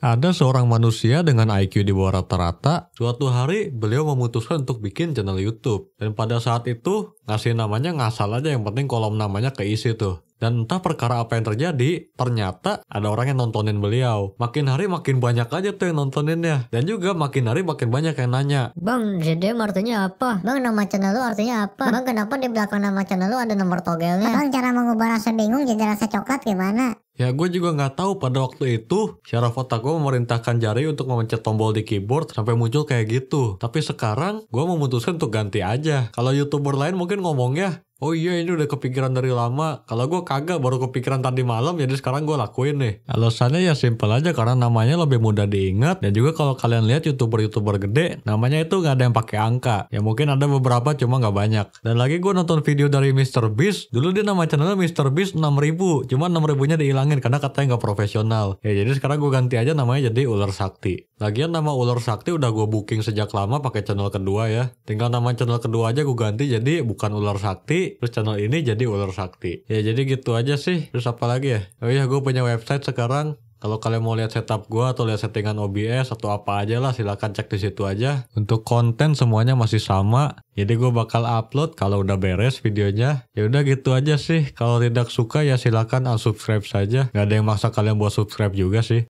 Ada seorang manusia dengan IQ di bawah rata-rata, suatu hari beliau memutuskan untuk bikin channel YouTube. Dan pada saat itu, ngasih namanya ngasal aja, yang penting kolom namanya keisi tuh. Dan entah perkara apa yang terjadi, ternyata ada orang yang nontonin beliau. Makin hari makin banyak aja tuh yang nontoninnya. Dan juga makin hari makin banyak yang nanya. Bang, JDM artinya apa? Bang, nama channel lu artinya apa? Bang, kenapa di belakang nama channel lu ada nomor togelnya? Bang, cara mengubah rasa bingung jadi rasa coklat gimana? Ya gue juga nggak tahu pada waktu itu syaraf otak gue memerintahkan jari untuk memencet tombol di keyboard sampai muncul kayak gitu. Tapi sekarang gue memutuskan untuk ganti aja. Kalau youtuber lain mungkin ngomongnya oh iya ini udah kepikiran dari lama kalau gue kagak baru kepikiran tadi malam jadi sekarang gue lakuin nih alasannya ya simple aja karena namanya lebih mudah diingat dan juga kalau kalian lihat youtuber youtuber gede namanya itu nggak ada yang pakai angka ya mungkin ada beberapa cuma nggak banyak dan lagi gue nonton video dari Mr. Beast dulu dia nama channelnya Mr. Beast 6000 cuma 6000 nya dihilangin karena katanya nggak profesional ya jadi sekarang gue ganti aja namanya jadi ular sakti Lagian nama ular sakti udah gue booking sejak lama pakai channel kedua ya. Tinggal nama channel kedua aja gue ganti jadi bukan ular sakti, terus channel ini jadi ular sakti. Ya jadi gitu aja sih. Terus apa lagi ya? Oh iya gue punya website sekarang. Kalau kalian mau lihat setup gue atau lihat settingan OBS atau apa aja lah silahkan cek di situ aja. Untuk konten semuanya masih sama. Jadi gue bakal upload kalau udah beres videonya. Ya udah gitu aja sih. Kalau tidak suka ya silahkan unsubscribe saja. Gak ada yang maksa kalian buat subscribe juga sih.